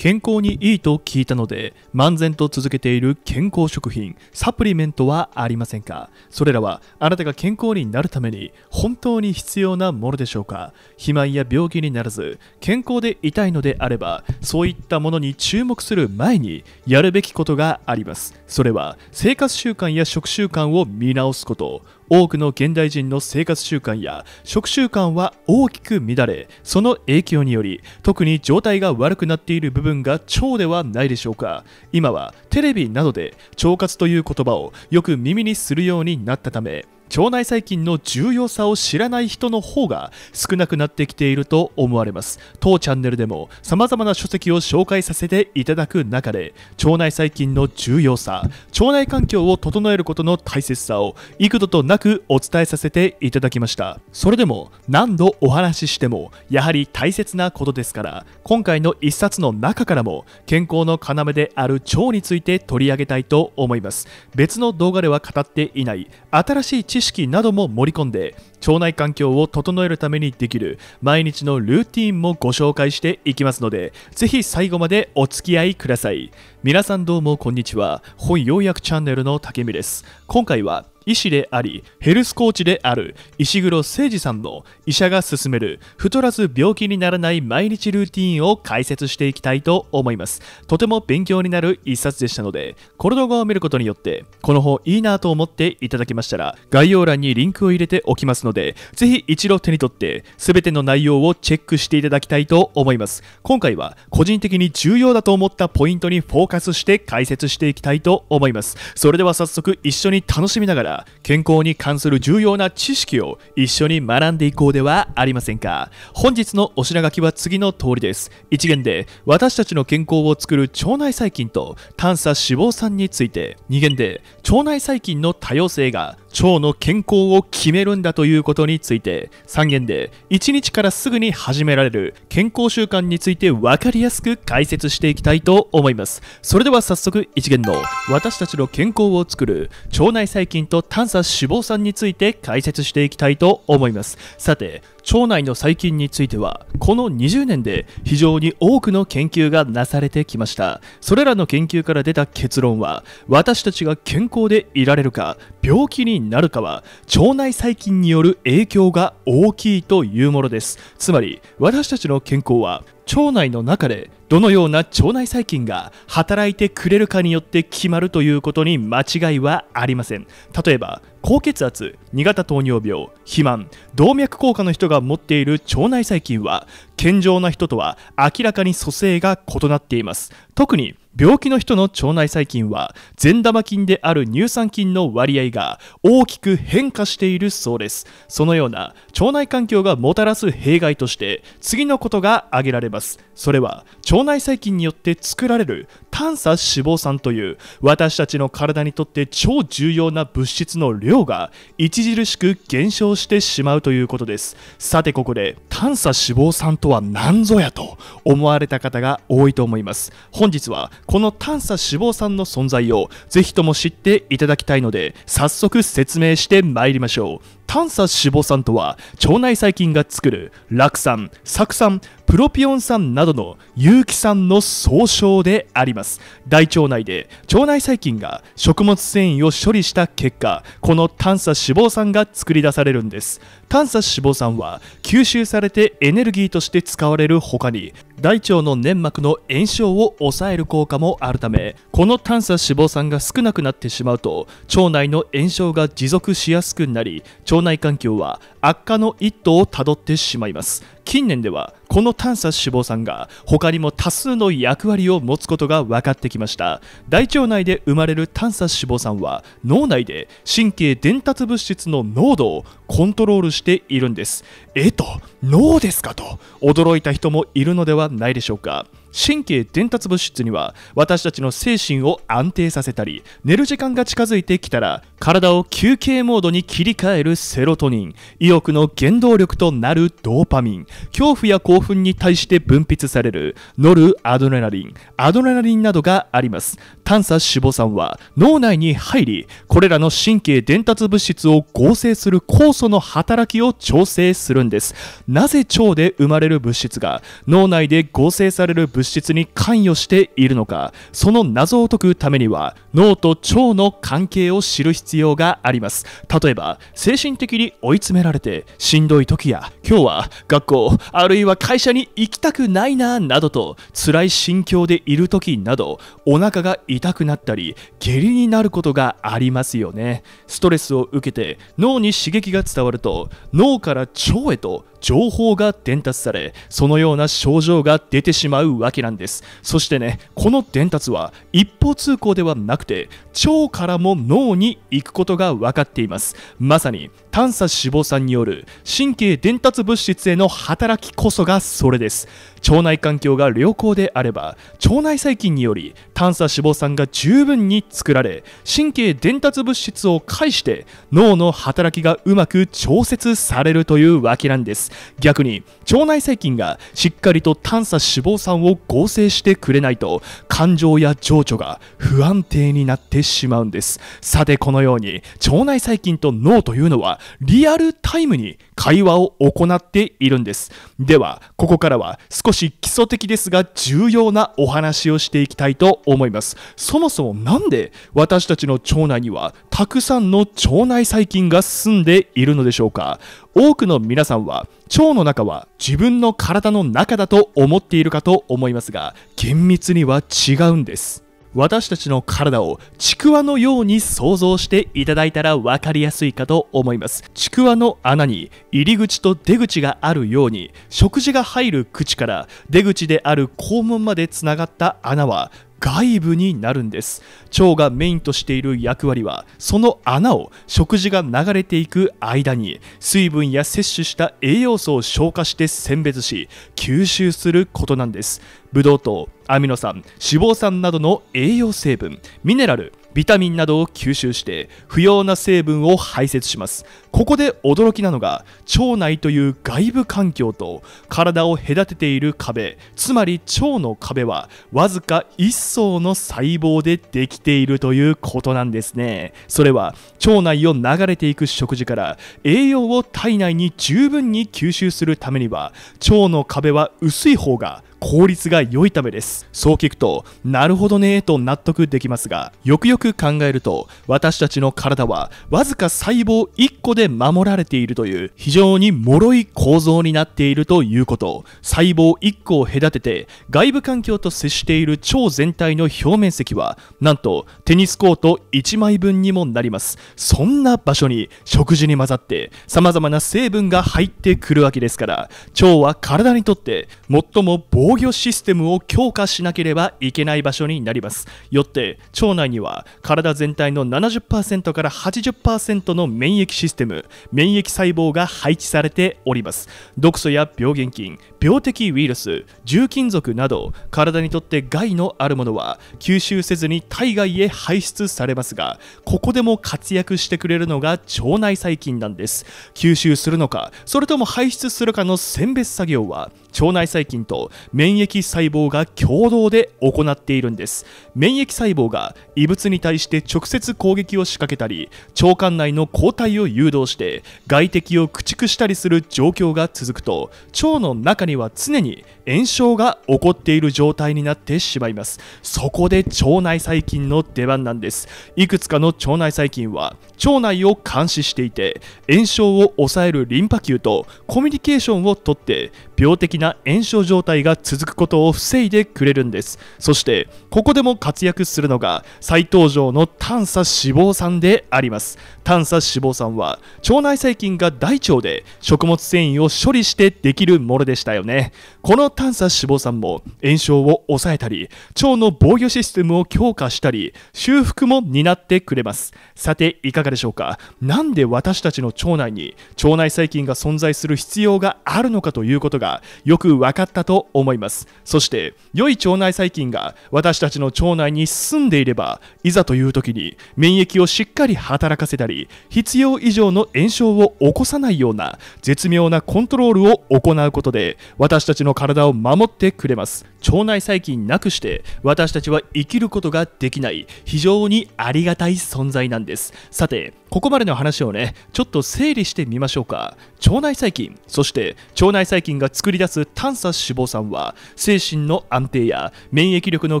健康にいいと聞いたので漫然と続けている健康食品サプリメントはありませんかそれらはあなたが健康になるために本当に必要なものでしょうか肥満や病気にならず健康でいたいのであればそういったものに注目する前にやるべきことがありますそれは生活習慣や食習慣を見直すこと多くの現代人の生活習慣や食習慣は大きく乱れその影響により特に状態が悪くなっている部分が腸ではないでしょうか今はテレビなどで腸活という言葉をよく耳にするようになったため腸内細菌の重要さを知らない人の方が少なくなってきていると思われます当チャンネルでも様々な書籍を紹介させていただく中で腸内細菌の重要さ腸内環境を整えることの大切さを幾度となくお伝えさせていただきましたそれでも何度お話ししてもやはり大切なことですから今回の1冊の中からも健康の要である腸について取り上げたいと思います別の動画では語っていない新しい知知識なども盛り込んで腸内環境を整えるためにできる毎日のルーティンもご紹介していきますのでぜひ最後までお付き合いください皆さんどうもこんにちは本要約チャンネルの竹見です今回は医師でありヘルスコーチである石黒誠二さんの医者が勧める太らず病気にならない毎日ルーティンを解説していきたいと思いますとても勉強になる一冊でしたのでこの動画を見ることによってこの本いいなと思っていただけましたら概要欄にリンクを入れておきますのでぜひ一度手に取って全ての内容をチェックしていただきたいと思います今回は個人的に重要だと思ったポイントにフォーカスして解説していきたいと思いますそれでは早速一緒に楽しみながらから健康に関する重要な知識を一緒に学んでいこうではありませんか本日のお品書きは次の通りです一元で私たちの健康を作る腸内細菌と短鎖脂肪酸について2元で腸内細菌の多様性が腸の健康を決めるんだということについて3元で1日からすぐに始められる健康習慣について分かりやすく解説していきたいと思いますそれでは早速1元の私たちの健康を作る腸内細菌と短鎖脂肪酸について解説していきたいと思いますさて腸内の細菌についてはこの20年で非常に多くの研究がなされてきましたそれらの研究から出た結論は私たちが健康でいられるか病気になるかは腸内細菌による影響が大きいというものですつまり私たちの健康は腸内の中でどのような腸内細菌が働いてくれるかによって決まるということに間違いはありません例えば高血圧2型糖尿病肥満動脈硬化の人が持っている腸内細菌は健常な人とは明らかに組成が異なっています特に病気の人の腸内細菌は善玉菌である乳酸菌の割合が大きく変化しているそうですそのような腸内環境がもたらす弊害として次のことが挙げられますそれは腸内細菌によって作られる探鎖脂肪酸という私たちの体にとって超重要な物質の量が著しく減少してしまうということですさてここで探鎖脂肪酸とは何ぞやと思われた方が多いと思います本日はこの探査脂肪酸の存在をぜひとも知っていただきたいので早速説明してまいりましょう炭鎖脂肪酸とは腸内細菌が作る酪酸酢酸プロピオン酸などの有機酸の総称であります大腸内で腸内細菌が食物繊維を処理した結果この炭鎖脂肪酸が作り出されるんです炭鎖脂肪酸は吸収されてエネルギーとして使われる他に大腸の粘膜の炎症を抑える効果もあるためこの炭鎖脂肪酸が少なくなってしまうと腸内の炎症が持続しやすくなり腸腸内環境は悪化の一途をたどってしまいます近年ではこの探査、脂肪酸が他にも多数の役割を持つことが分かってきました大腸内で生まれる探査脂肪酸は脳内で神経伝達物質の濃度をコントロールしているんですえっと脳ですかと驚いた人もいるのではないでしょうか神経伝達物質には私たちの精神を安定させたり寝る時間が近づいてきたら体を休憩モードに切り替えるセロトニン意欲の原動力となるドーパミン恐怖や興奮に対して分泌されるノルアドレナリンアドレナリンなどがあります炭鎖脂肪酸は脳内に入りこれらの神経伝達物質を合成する酵素の働きを調整するんですなぜ腸で生まれる物質が脳内で合成される物物質に関与しているのかその謎を解くためには脳と腸の関係を知る必要があります例えば精神的に追い詰められてしんどい時や今日は学校あるいは会社に行きたくないななどと辛い心境でいる時などお腹が痛くなったり下痢になることがありますよねストレスを受けて脳に刺激が伝わると脳から腸へと情報が伝達されそのような症状が出てしまうわけなんですそしてねこの伝達は一方通行ではなくて腸からも脳に行くことが分かっていますまさに短鎖脂肪酸による神経伝達物質への働きこそがそれです腸内環境が良好であれば腸内細菌により短鎖脂肪酸が十分に作られ神経伝達物質を介して脳の働きがうまく調節されるというわけなんです逆に腸内細菌がしっかりと短鎖脂肪酸を合成してくれないと感情や情緒が不安定になってしまうんですさてこのように腸内細菌と脳というのはリアルタイムに会話を行っているんです。では、ここからは少し基礎的ですが重要なお話をしていきたいと思います。そもそも何で私たちの腸内にはたくさんの腸内細菌が住んでいるのでしょうか多くの皆さんは腸の中は自分の体の中だと思っているかと思いますが厳密には違うんです。私たちの体をちくわのように想像していただいたら分かりやすいかと思いますちくわの穴に入り口と出口があるように食事が入る口から出口である肛門までつながった穴は外部になるんです腸がメインとしている役割はその穴を食事が流れていく間に水分や摂取した栄養素を消化して選別し吸収することなんですブドウ糖アミノ酸脂肪酸などの栄養成分ミネラルビタミンなどを吸収して不要な成分を排泄しますここで驚きなのが腸内という外部環境と体を隔てている壁つまり腸の壁はわずか1層の細胞でできているということなんですねそれは腸内を流れていく食事から栄養を体内に十分に吸収するためには腸の壁は薄い方が効率が良いためですそう聞くとなるほどねと納得できますがよくよく考えると私たちの体はわずか細胞1個で守られているという非常に脆い構造になっているということ細胞1個を隔てて外部環境と接している腸全体の表面積はなんとテニスコート1枚分にもなりますそんな場所に食事に混ざって様々な成分が入ってくるわけですから腸は体にとって最も防防御システムを強化しなければいけない場所になりますよって腸内には体全体の70%から80%の免疫システム免疫細胞が配置されております毒素や病原菌病的ウイルス重金属など体にとって害のあるものは吸収せずに体外へ排出されますがここでも活躍してくれるのが腸内細菌なんです吸収するのかそれとも排出するかの選別作業は腸内細菌と免疫細胞が共同で行っているんです免疫細胞が異物に対して直接攻撃を仕掛けたり腸管内の抗体を誘導して外敵を駆逐したりする状況が続くと腸の中に人は常に炎症が起こっている状態になってしまいますそこで腸内細菌の出番なんですいくつかの腸内細菌は腸内を監視していて炎症を抑えるリンパ球とコミュニケーションをとって病的な炎症状態が続くことを防いでくれるんですそしてここでも活躍するのが再登場の炭鎖脂肪酸であります炭鎖脂肪酸は腸内細菌が大腸で食物繊維を処理してできるものでしたよねこの短鎖脂肪酸も炎症を抑えたり腸の防御システムを強化したり修復も担ってくれますさていかがでしょうか何で私たちの腸内に腸内細菌が存在する必要があるのかということがよく分かったと思いますそして良い腸内細菌が私たちの腸内に住んでいればいざという時に免疫をしっかり働かせたり必要以上の炎症を起こさないような絶妙なコントロールを行うことで私たちの体をを守ってくれます腸内細菌なくして私たちは生きることができない非常にありがたい存在なんですさてここまでの話をねちょっと整理してみましょうか腸内細菌そして腸内細菌が作り出す短鎖脂肪酸は精神の安定や免疫力の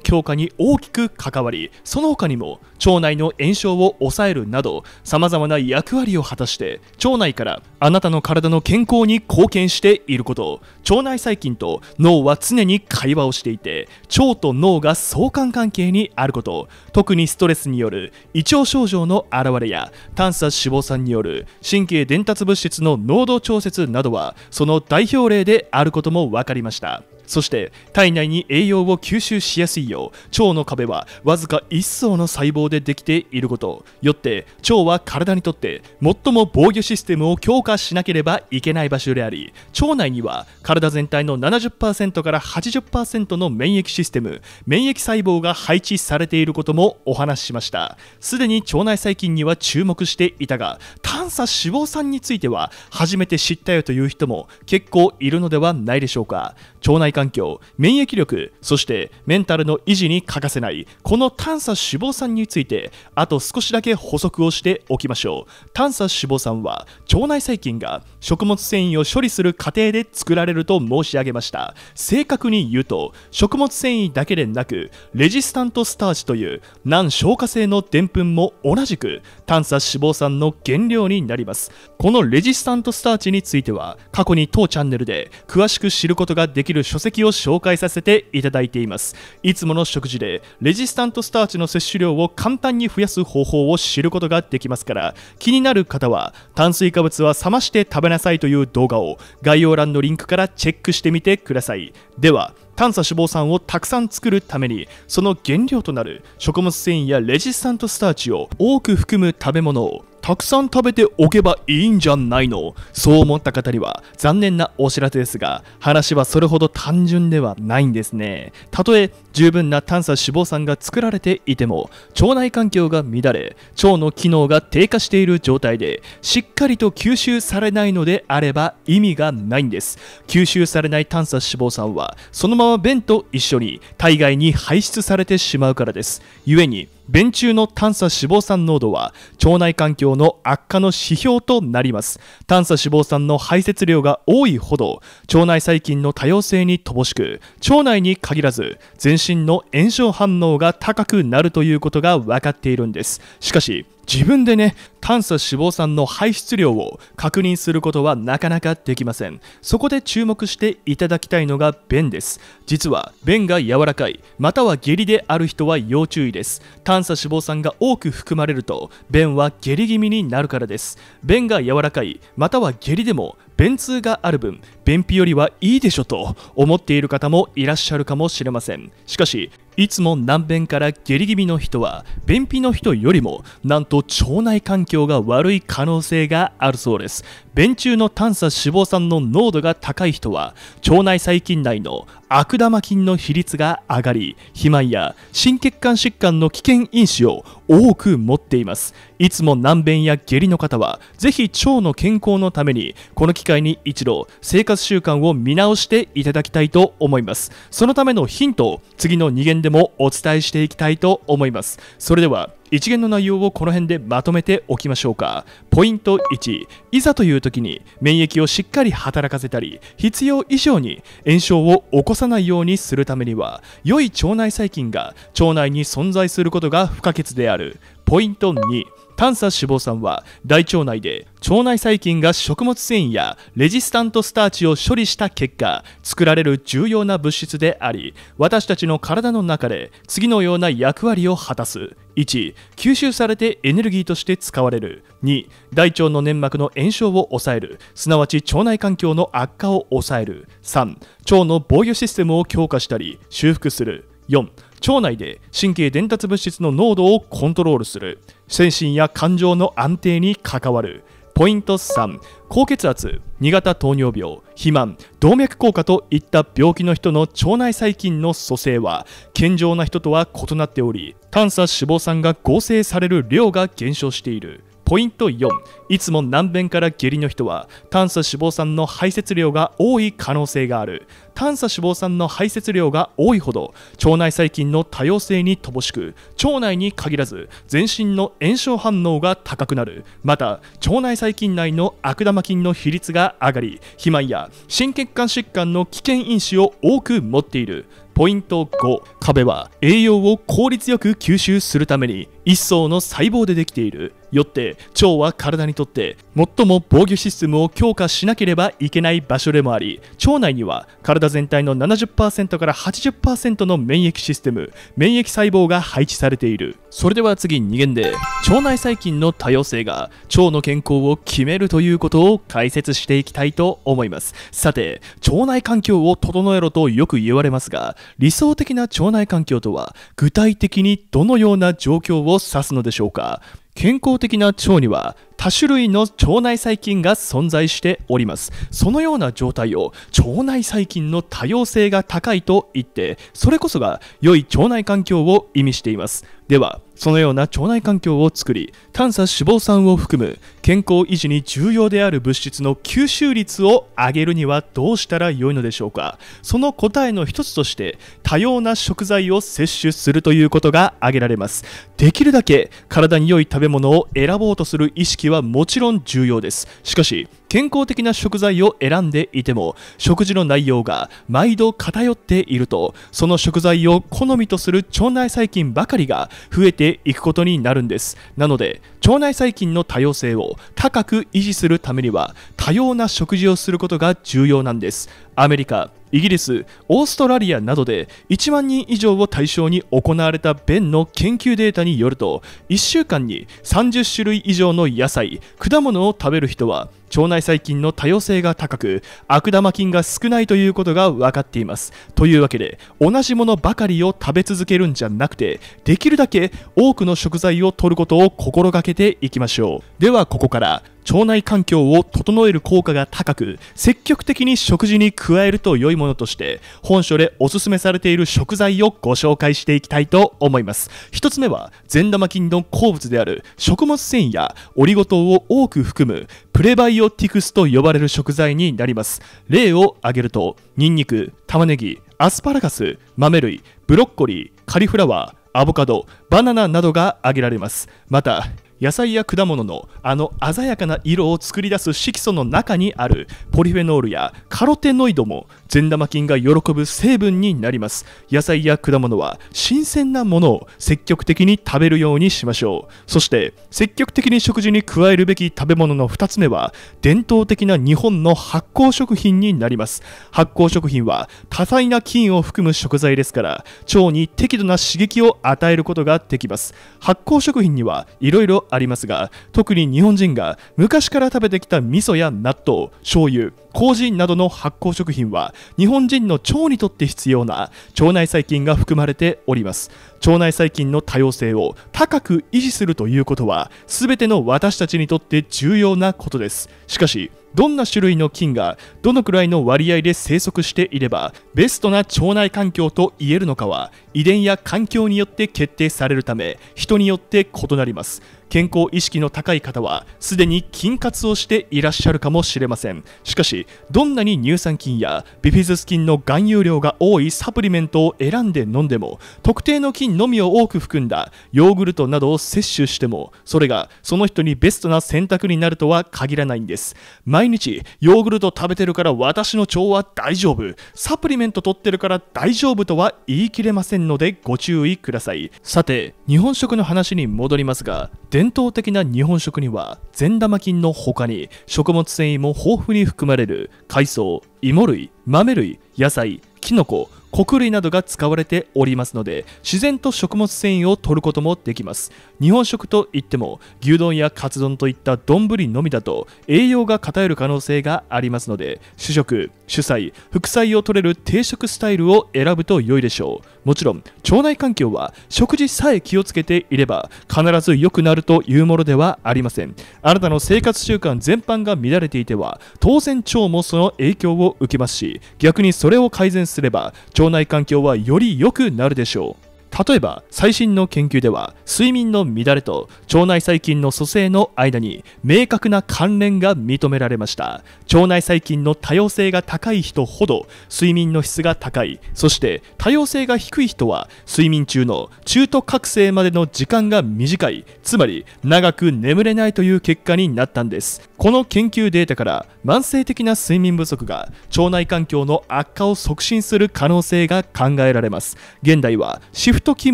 強化に大きく関わりその他にも腸内の炎症を抑えるなどさまざまな役割を果たして腸内からあなたの体の健康に貢献していること腸内細菌と脳は常に会話をしていて腸と脳が相関関係にあること特にストレスによる胃腸症状の現れや短鎖脂肪酸による神経伝達物質の濃度調節などはその代表例であることも分かりましたそして体内に栄養を吸収しやすいよう腸の壁はわずか1層の細胞でできていることよって腸は体にとって最も防御システムを強化しなければいけない場所であり腸内には体全体の70%から80%の免疫システム免疫細胞が配置されていることもお話ししましたすでに腸内細菌には注目していたが探鎖脂肪酸については初めて知ったよという人も結構いるのではないでしょうか腸内環境免疫力そしてメンタルの維持に欠かせないこの短鎖脂肪酸についてあと少しだけ補足をしておきましょう短鎖脂肪酸は腸内細菌が食物繊維を処理する過程で作られると申し上げました正確に言うと食物繊維だけでなくレジスタントスターチという難消化性のでんぷんも同じく炭鎖脂肪酸の原料になりますこのレジスタントスターチについては過去に当チャンネルで詳しく知ることができる書籍績を紹介させていただいていますいつもの食事でレジスタントスターチの摂取量を簡単に増やす方法を知ることができますから気になる方は炭水化物は冷まして食べなさいという動画を概要欄のリンクからチェックしてみてくださいでは炭素脂肪酸をたくさん作るためにその原料となる食物繊維やレジスタントスターチを多く含む食べ物をたくさん食べておけばいいんじゃないのそう思った方には残念なお知らせですが話はそれほど単純ではないんですねたとえ十分な炭素脂肪酸が作られていても腸内環境が乱れ腸の機能が低下している状態でしっかりと吸収されないのであれば意味がないんです吸収されない炭素脂肪酸はそのまま便と一緒に体外に排出されてしまうからです故に便中の炭鎖脂肪酸濃度は腸内環境の悪化の指標となります炭鎖脂肪酸の排泄量が多いほど腸内細菌の多様性に乏しく腸内に限らず全身の炎症反応が高くなるということが分かっているんですしかし自分でね炭素脂肪酸の排出量を確認することはなかなかできませんそこで注目していただきたいのが便です実は便が柔らかいまたは下痢である人は要注意です炭素脂肪酸が多く含まれると便は下痢気味になるからです便が柔らかいまたは下痢でも便通がある分便秘よりはいいでしょと思っている方もいらっしゃるかもしれませんしかしいつも難便から下痢気味の人は便秘の人よりもなんと腸内環境が悪い可能性があるそうです便中の探査脂肪酸の濃度が高い人は腸内細菌内の悪玉菌の比率が上がり肥満や心血管疾患の危険因子を多く持っていますいつも難便や下痢の方はぜひ腸の健康のためにこの機会に一度生活習慣を見直していただきたいと思いますそのためのヒントを次の2限でもお伝えしていきたいと思いますそれでは一元の内容をこの辺でまとめておきましょうか。ポイント1、いざという時に免疫をしっかり働かせたり、必要以上に炎症を起こさないようにするためには、良い腸内細菌が腸内に存在することが不可欠である。ポイント2、炭鎖脂肪酸は大腸内で腸内細菌が食物繊維やレジスタントスターチを処理した結果作られる重要な物質であり私たちの体の中で次のような役割を果たす1吸収されてエネルギーとして使われる2大腸の粘膜の炎症を抑えるすなわち腸内環境の悪化を抑える3腸の防御システムを強化したり修復する4腸内で神経伝達物質の濃度をコントロールする精神や感情の安定に関わるポイント3高血圧2型糖尿病肥満動脈硬化といった病気の人の腸内細菌の組成は健常な人とは異なっており炭鎖脂肪酸が合成される量が減少しているポイント4いつも軟便から下痢の人は炭素脂肪酸の排泄量が多い可能性がある炭素脂肪酸の排泄量が多いほど腸内細菌の多様性に乏しく腸内に限らず全身の炎症反応が高くなるまた腸内細菌内の悪玉菌の比率が上がり肥満や心血管疾患の危険因子を多く持っているポイント5壁は栄養を効率よく吸収するために一層の細胞でできているよって腸は体にとって最も防御システムを強化しなければいけない場所でもあり腸内には体全体の70%から80%の免疫システム免疫細胞が配置されているそれでは次2限で腸内細菌の多様性が腸の健康を決めるということを解説していきたいと思いますさて腸内環境を整えろとよく言われますが理想的な腸内環境とは具体的にどのような状況を指すのでしょうか健康的な腸には多種類の腸内細菌が存在しておりますそのような状態を腸内細菌の多様性が高いと言ってそれこそが良い腸内環境を意味していますではそのような腸内環境を作り炭鎖脂肪酸を含む健康維持に重要である物質の吸収率を上げるにはどうしたらよいのでしょうかその答えの一つとして多様な食材を摂取するということが挙げられますできるだけ体に良い食べ物を選ぼうとする意識はもちろん重要ですしかし健康的な食材を選んでいても食事の内容が毎度偏っているとその食材を好みとする腸内細菌ばかりが増えてていくことになるんですなので腸内細菌の多様性を高く維持するためには多様な食事をすることが重要なんですアメリカイギリス、オーストラリアなどで1万人以上を対象に行われた便の研究データによると1週間に30種類以上の野菜、果物を食べる人は腸内細菌の多様性が高く悪玉菌が少ないということが分かっていますというわけで同じものばかりを食べ続けるんじゃなくてできるだけ多くの食材を摂ることを心がけていきましょうではここから腸内環境を整える効果が高く積極的に食事に加えると良いものとして本書でおすすめされている食材をご紹介していきたいと思います1つ目は善玉菌の好物である食物繊維やオリゴ糖を多く含むプレバイイオティクスと呼ばれる食材になります例を挙げるとニンニク玉ねぎアスパラガス豆類ブロッコリーカリフラワーアボカドバナナなどが挙げられますまた野菜や果物のあの鮮やかな色を作り出す色素の中にあるポリフェノールやカロテノイドも善玉菌が喜ぶ成分になります野菜や果物は新鮮なものを積極的に食べるようにしましょうそして積極的に食事に加えるべき食べ物の2つ目は伝統的な日本の発酵食品になります発酵食品は多彩な菌を含む食材ですから腸に適度な刺激を与えることができます発酵食品にはいろいろありますが特に日本人が昔から食べてきた味噌や納豆醤油麹などの発酵食品は日本人の腸にとって必要な腸内細菌が含まれております腸内細菌の多様性を高く維持するということは全ての私たちにとって重要なことですしかしどんな種類の菌がどのくらいの割合で生息していればベストな腸内環境と言えるのかは遺伝や環境によって決定されるため人によって異なります健康意識の高い方はすでに菌活をしていらっしゃるかもしれませんしかしどんなに乳酸菌やビフィズス菌の含有量が多いサプリメントを選んで飲んでも特定の菌のみを多く含んだヨーグルトなどを摂取してもそれがその人にベストな選択になるとは限らないんです毎日ヨーグルト食べてるから私の腸は大丈夫サプリメント取ってるから大丈夫とは言い切れませんのでご注意くださいさて日本食の話に戻りますが伝統的な日本食には善玉菌の他に食物繊維も豊富に含まれる海藻芋類豆類野菜きのこ穀類などが使われておりますので自然と食物繊維を摂ることもできます日本食といっても牛丼やカツ丼といった丼のみだと栄養が偏る可能性がありますので主食主菜副菜を取れる定食スタイルを選ぶと良いでしょうもちろん腸内環境は食事さえ気をつけていれば必ず良くなるというものではありませんあなたの生活習慣全般が乱れていては当然腸もその影響を受けますし逆にそれを改善すれば腸内環境はより良くなるでしょう例えば最新の研究では睡眠の乱れと腸内細菌の蘇生の間に明確な関連が認められました腸内細菌の多様性が高い人ほど睡眠の質が高いそして多様性が低い人は睡眠中の中途覚醒までの時間が短いつまり長く眠れないという結果になったんですこの研究データから慢性的な睡眠不足が腸内環境の悪化を促進する可能性が考えられます現代はシフトト勤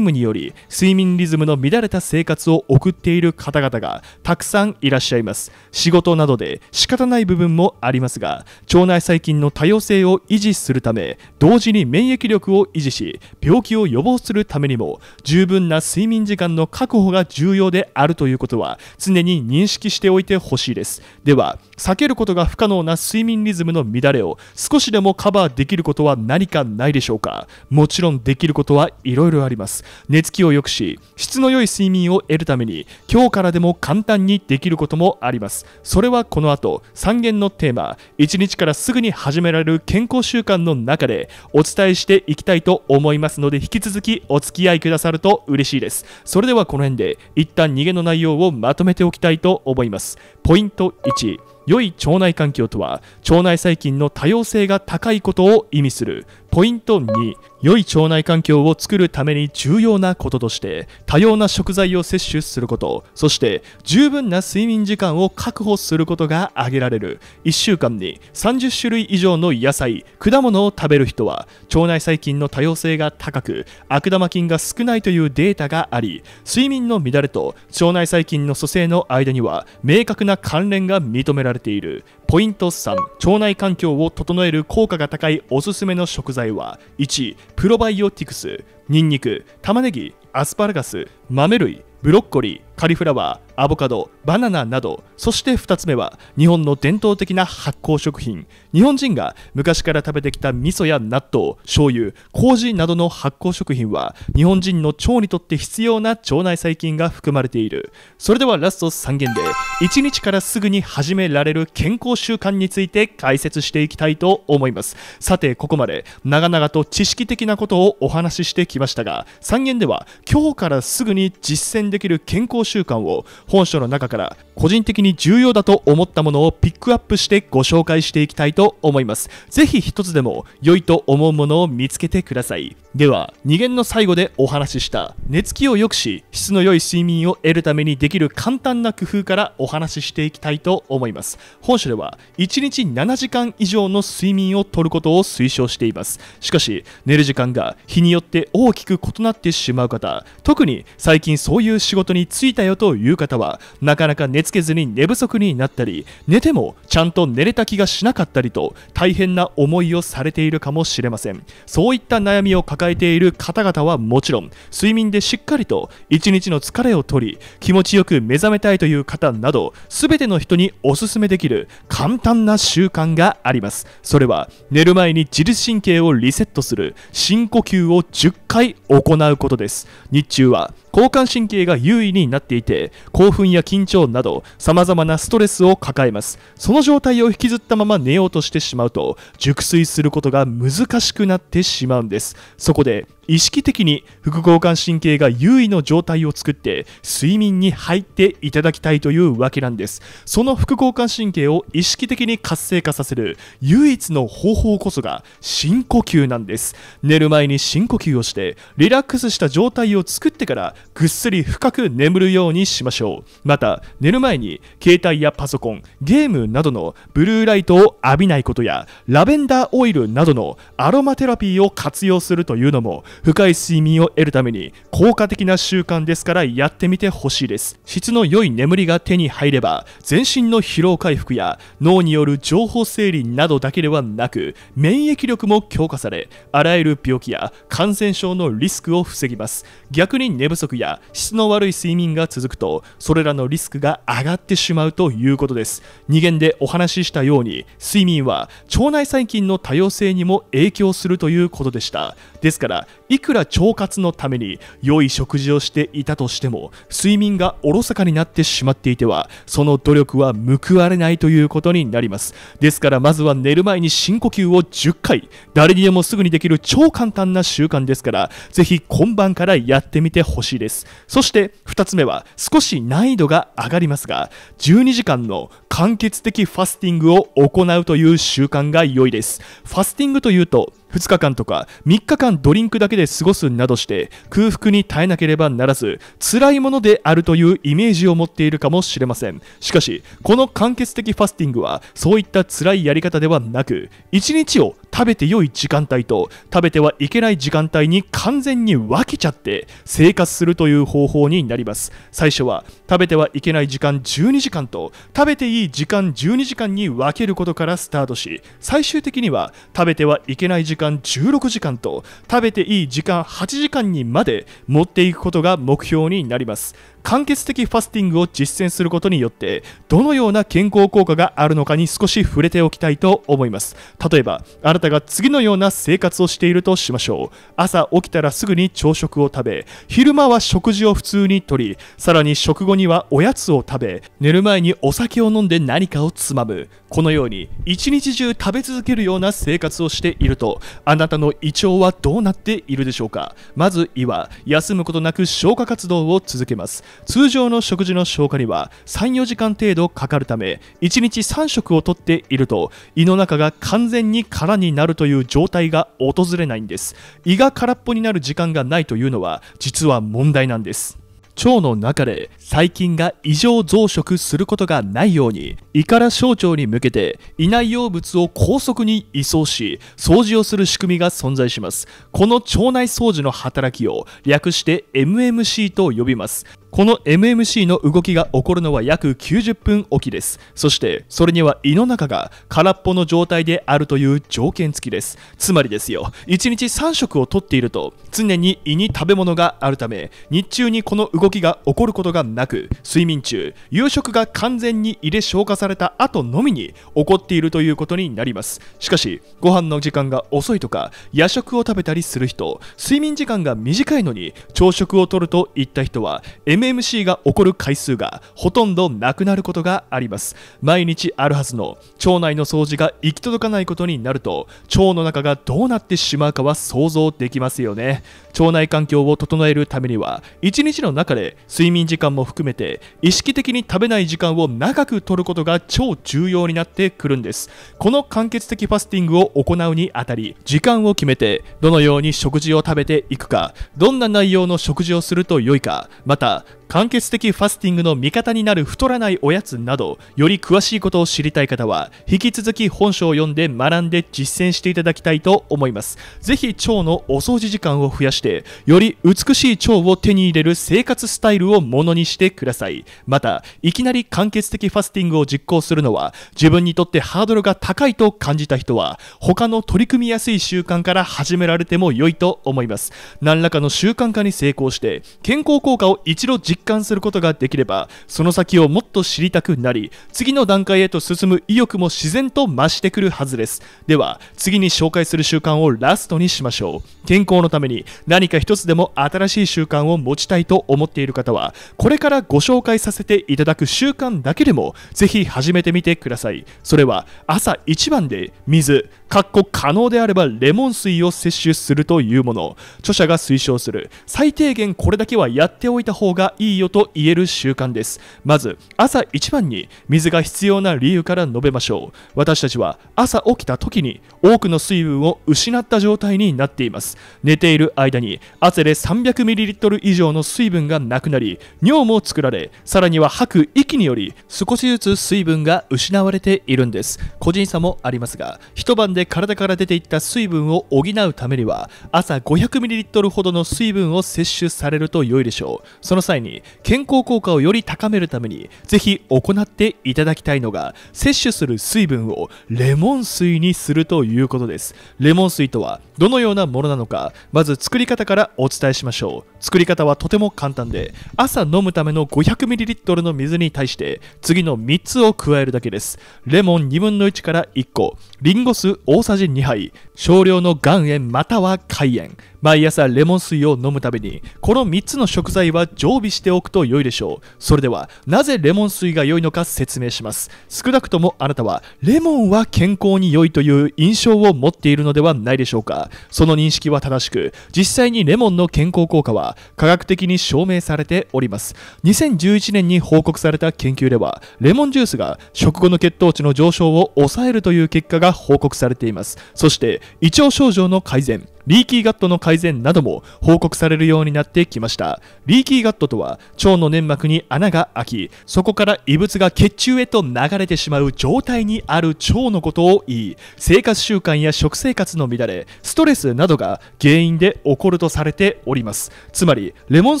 務により睡眠リズムの乱れた生活を送っている方々がたくさんいらっしゃいます仕事などで仕方ない部分もありますが腸内細菌の多様性を維持するため同時に免疫力を維持し病気を予防するためにも十分な睡眠時間の確保が重要であるということは常に認識しておいてほしいですでは避けることが不可能な睡眠リズムの乱れを少しでもカバーできることは何かないでしょうかもちろんできることはいろいろありますます寝つきを良くし質の良い睡眠を得るために今日からでも簡単にできることもありますそれはこの後3元のテーマ1日からすぐに始められる健康習慣の中でお伝えしていきたいと思いますので引き続きお付き合いくださると嬉しいですそれではこの辺で一旦逃げの内容をまとめておきたいと思いますポイント1良い腸内環境とは腸内細菌の多様性が高いことを意味するポイント2良い腸内環境を作るために重要なこととして多様な食材を摂取することそして十分な睡眠時間を確保することが挙げられる1週間に30種類以上の野菜果物を食べる人は腸内細菌の多様性が高く悪玉菌が少ないというデータがあり睡眠の乱れと腸内細菌の蘇生の間には明確な関連が認められているポイント3腸内環境を整える効果が高いおすすめの食材材は1プロバイオティクスニンニク玉ねぎアスパラガス豆類ブロッコリーカリフラワー、アボカド、バナナなど、そして2つ目は日本の伝統的な発酵食品。日本人が昔から食べてきた味噌や納豆、醤油、麹などの発酵食品は日本人の腸にとって必要な腸内細菌が含まれている。それではラスト3件で1日からすぐに始められる健康習慣について解説していきたいと思います。さて、ここまで長々と知識的なことをお話ししてきましたが、3件では今日からすぐに実践できる健康報習慣を本書の中から個人的に重要だと思ったものをピックアップしてご紹介していきたいと思います。ぜひ一つでも良いと思うものを見つけてください。では、2限の最後でお話しした、寝つきを良くし、質の良い睡眠を得るためにできる簡単な工夫からお話ししていきたいと思います。本書では、1日7時間以上の睡眠をとることを推奨しています。しかし、寝る時間が日によって大きく異なってしまう方、特に最近そういう仕事に就いいたよという方はなかなか寝つけずに寝不足になったり寝てもちゃんと寝れた気がしなかったりと大変な思いをされているかもしれませんそういった悩みを抱えている方々はもちろん睡眠でしっかりと一日の疲れを取り気持ちよく目覚めたいという方など全ての人におすすめできる簡単な習慣がありますそれは寝る前に自律神経をリセットする深呼吸を10回行うことです日中は交感神経が優位になっていて興奮や緊張などさまざまなストレスを抱えますその状態を引きずったまま寝ようとしてしまうと熟睡することが難しくなってしまうんですそこで意識的に副交感神経が優位の状態を作って睡眠に入っていただきたいというわけなんですその副交感神経を意識的に活性化させる唯一の方法こそが深呼吸なんです寝る前に深呼吸をしてリラックスした状態を作ってからぐっすり深く眠るようにしましょうまた寝る前に携帯やパソコンゲームなどのブルーライトを浴びないことやラベンダーオイルなどのアロマテラピーを活用するというのも深い睡眠を得るために効果的な習慣ですからやってみてほしいです質の良い眠りが手に入れば全身の疲労回復や脳による情報整理などだけではなく免疫力も強化されあらゆる病気や感染症のリスクを防ぎます逆に寝不足や質の悪い睡眠が続くとそれらのリスクが上がってしまうということです2限でお話ししたように睡眠は腸内細菌の多様性にも影響するということでしたですからいくら腸活のために良い食事をしていたとしても睡眠がおろそかになってしまっていてはその努力は報われないということになりますですからまずは寝る前に深呼吸を10回誰にでもすぐにできる超簡単な習慣ですからぜひ今晩からやってみてほしいですそして2つ目は少し難易度が上がりますが12時間の間欠的ファスティングを行うという習慣が良いです。ファスティングというと、2日間とか3日間ドリンクだけで過ごすなどして空腹に耐えなければならず辛いものであるというイメージを持っているかもしれませんしかしこの間欠的ファスティングはそういった辛いやり方ではなく1日を食べて良い時間帯と食べてはいけない時間帯に完全に分けちゃって生活するという方法になります最初は食べてはいけない時間12時間と食べていい時間12時間に分けることからスタートし最終的には食べてはいけない時間16時間と食べていい時間8時間にまで持っていくことが目標になります間欠的ファスティングを実践することによってどのような健康効果があるのかに少し触れておきたいと思います例えばあなたが次のような生活をしているとしましょう朝起きたらすぐに朝食を食べ昼間は食事を普通にとりさらに食後にはおやつを食べ寝る前にお酒を飲んで何かをつまむこのように一日中食べ続けるような生活をしているとあなたの胃腸はどうなっているでしょうかまず胃は休むことなく消化活動を続けます通常の食事の消化には34時間程度かかるため1日3食をとっていると胃の中が完全に空になるという状態が訪れないんです胃が空っぽになる時間がないというのは実は問題なんです腸の中で細菌が異常増殖することがないように胃から小腸に向けて胃内容物を高速に移送し掃除をする仕組みが存在しますこの腸内掃除の働きを略して MMC と呼びますこの MMC の動きが起こるのは約90分おきですそしてそれには胃の中が空っぽの状態であるという条件付きですつまりですよ1日3食をとっていると常に胃に食べ物があるため日中にこの動きが起こることがなく睡眠中夕食が完全に胃で消化された後のみに起こっているということになりますしかしご飯の時間が遅いとか夜食を食べたりする人睡眠時間が短いのに朝食をとるといった人は MMC が起こる回数がほとんどなくなることがあります毎日あるはずの腸内の掃除が行き届かないことになると腸の中がどうなってしまうかは想像できますよね腸内環境を整えるためには1日の中で睡眠時間も含めて意識的に食べない時間を長くとることが超重要になってくるんですこの間欠的ファスティングを行うにあたり時間を決めてどのように食事を食べていくかどんな内容の食事をすると良いかまた間欠的ファスティングの味方になる太らないおやつなどより詳しいことを知りたい方は引き続き本書を読んで学んで実践していただきたいと思います是非腸のお掃除時間を増やしてより美しい腸を手に入れる生活スタイルをものにしてくださいまたいきなり間欠的ファスティングを実行するのは自分にとってハードルが高いと感じた人は他の取り組みやすい習慣から始められても良いと思います何らかの習慣化に成功して健康効果を一度を実感することができればその先をもっと知りたくなり次の段階へと進む意欲も自然と増してくるはずですでは次に紹介する習慣をラストにしましょう健康のために何か一つでも新しい習慣を持ちたいと思っている方はこれからご紹介させていただく習慣だけでもぜひ始めてみてくださいそれは朝一番で水かっこ可能であればレモン水を摂取するというもの著者が推奨する最低限これだけはやっておいた方がいいよと言える習慣ですまず朝一番に水が必要な理由から述べましょう私たちは朝起きた時に多くの水分を失った状態になっています寝ている間に汗で 300ml 以上の水分がなくなり尿も作られさらには吐く息により少しずつ水分が失われているんです個人差もありますが一晩で体から出ていった水分を補うためには朝 500ml ほどの水分を摂取されると良いでしょうその際に健康効果をより高めるためにぜひ行っていただきたいのが摂取する水分をレモン水にするということですレモン水とはどのようなものなのかまず作り方からお伝えしましょう作り方はとても簡単で朝飲むための 500ml の水に対して次の3つを加えるだけですレモン1 2 1から1個リンゴ酢大さじ2杯少量の岩塩または海塩毎朝レモン水を飲むためにこの3つの食材は常備しておくと良いでしょうそれではなぜレモン水が良いのか説明します少なくともあなたはレモンは健康に良いという印象を持っているのではないでしょうかその認識は正しく実際にレモンの健康効果は科学的に証明されております2011年に報告された研究ではレモンジュースが食後の血糖値の上昇を抑えるという結果が報告されていますそして胃腸症状の改善リーキーガットの改善なども報告されるようになってきましたリーキーガットとは腸の粘膜に穴が開きそこから異物が血中へと流れてしまう状態にある腸のことを言い生活習慣や食生活の乱れストレスなどが原因で起こるとされておりますつまりレモン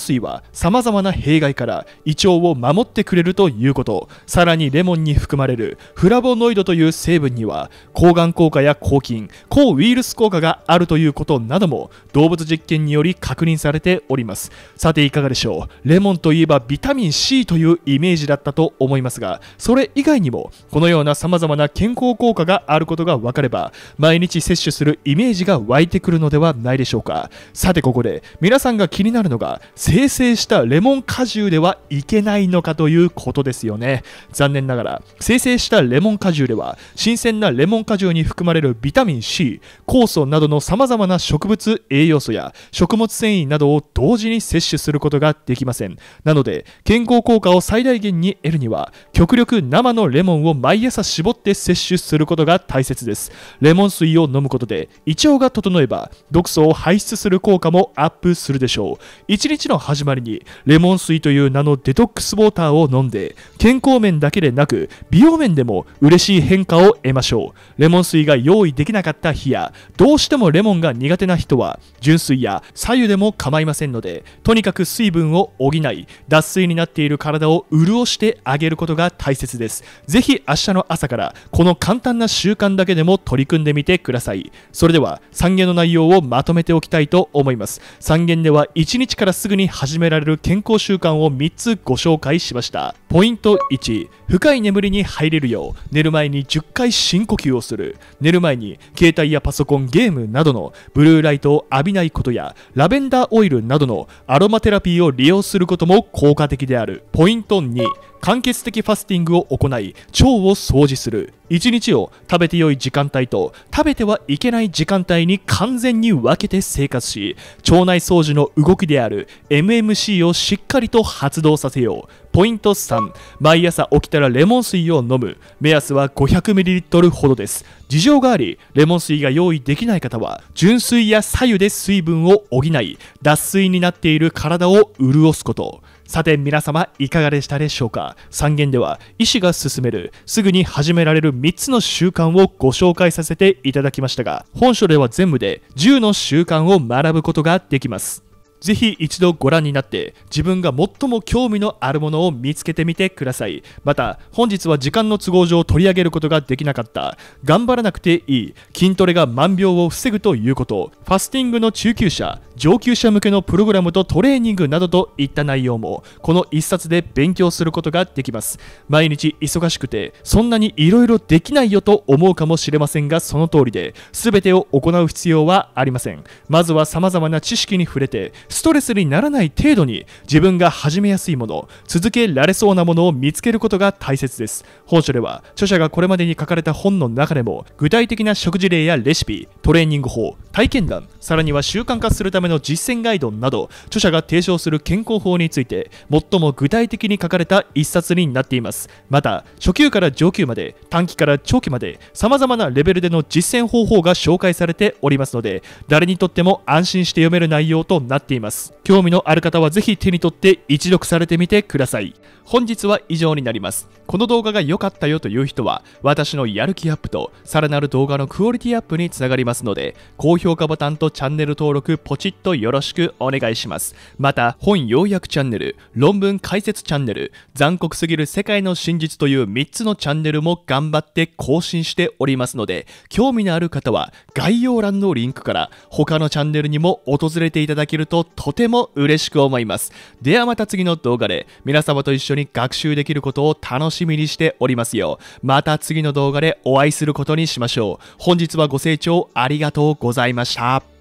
水は様々な弊害から胃腸を守ってくれるということさらにレモンに含まれるフラボノイドという成分には抗がん効果や抗菌抗ウイルス効果があるということなども動物実験により確認されておりますさていかがでしょうレモンといえばビタミン C というイメージだったと思いますがそれ以外にもこのようなさまざまな健康効果があることが分かれば毎日摂取するイメージが湧いてくるのではないでしょうかさてここで皆さんが気になるのが生成したレモン果汁ではいけないのかということですよね残念ながら生成したレモン果汁では新鮮なレモン果汁に含まれるビタミン C 酵素などのさまざまな植物栄養素や食物繊維などを同時に摂取することができませんなので健康効果を最大限に得るには極力生のレモンを毎朝絞って摂取することが大切ですレモン水を飲むことで胃腸が整えば毒素を排出する効果もアップするでしょう1日の始まりにレモン水という名のデトックスウォーターを飲んで健康面だけでなく美容面でも嬉しい変化を得ましょうレモン水が用意できなかった日やどうしてもレモンが苦手苦手な人は純水や左右でも構いませんのでとにかく水分を補い脱水になっている体を潤してあげることが大切ですぜひ明日の朝からこの簡単な習慣だけでも取り組んでみてくださいそれでは3元の内容をまとめておきたいと思います3元では1日からすぐに始められる健康習慣を3つご紹介しましたポイント1深い眠りに入れるよう寝る前に10回深呼吸をする寝る前に携帯やパソコンゲームなどの無ブルーライトを浴びないことやラベンダーオイルなどのアロマテラピーを利用することも効果的であるポイント2間欠的ファスティングを行い腸を掃除する1日を食べて良い時間帯と食べてはいけない時間帯に完全に分けて生活し腸内掃除の動きである MMC をしっかりと発動させようポイント3毎朝起きたらレモン水を飲む目安は 500ml ほどです事情がありレモン水が用意できない方は純水や左右で水分を補い脱水になっている体を潤すことさて皆様いかがでしたでしょうか3元では医師が勧めるすぐに始められる3つの習慣をご紹介させていただきましたが本書では全部で10の習慣を学ぶことができますぜひ一度ご覧になって自分が最も興味のあるものを見つけてみてくださいまた本日は時間の都合上取り上げることができなかった頑張らなくていい筋トレが万病を防ぐということファスティングの中級者上級者向けのプログラムとトレーニングなどといった内容もこの1冊で勉強することができます毎日忙しくてそんなにいろいろできないよと思うかもしれませんがその通りで全てを行う必要はありませんまずは様々な知識に触れてストレスにならない程度に自分が始めやすいもの続けられそうなものを見つけることが大切です本書では著者がこれまでに書かれた本の中でも具体的な食事例やレシピトレーニング法体験談さらには習慣化するための実践ガイドなど著者が提唱する健康法について最も具体的に書かれた一冊になっていますまた初級から上級まで短期から長期まで様々なレベルでの実践方法が紹介されておりますので誰にとっても安心して読める内容となっていますます興味のある方はぜひ手に取って一読されてみてください本日は以上になりますこの動画が良かったよという人は私のやる気アップとさらなる動画のクオリティアップにつながりますので高評価ボタンとチャンネル登録ポチッとよろしくお願いしますまた本要約チャンネル論文解説チャンネル残酷すぎる世界の真実という3つのチャンネルも頑張って更新しておりますので興味のある方は概要欄のリンクから他のチャンネルにも訪れていただけるととても嬉しく思います。ではまた次の動画で皆様と一緒に学習できることを楽しみにしておりますよ。また次の動画でお会いすることにしましょう。本日はご清聴ありがとうございました。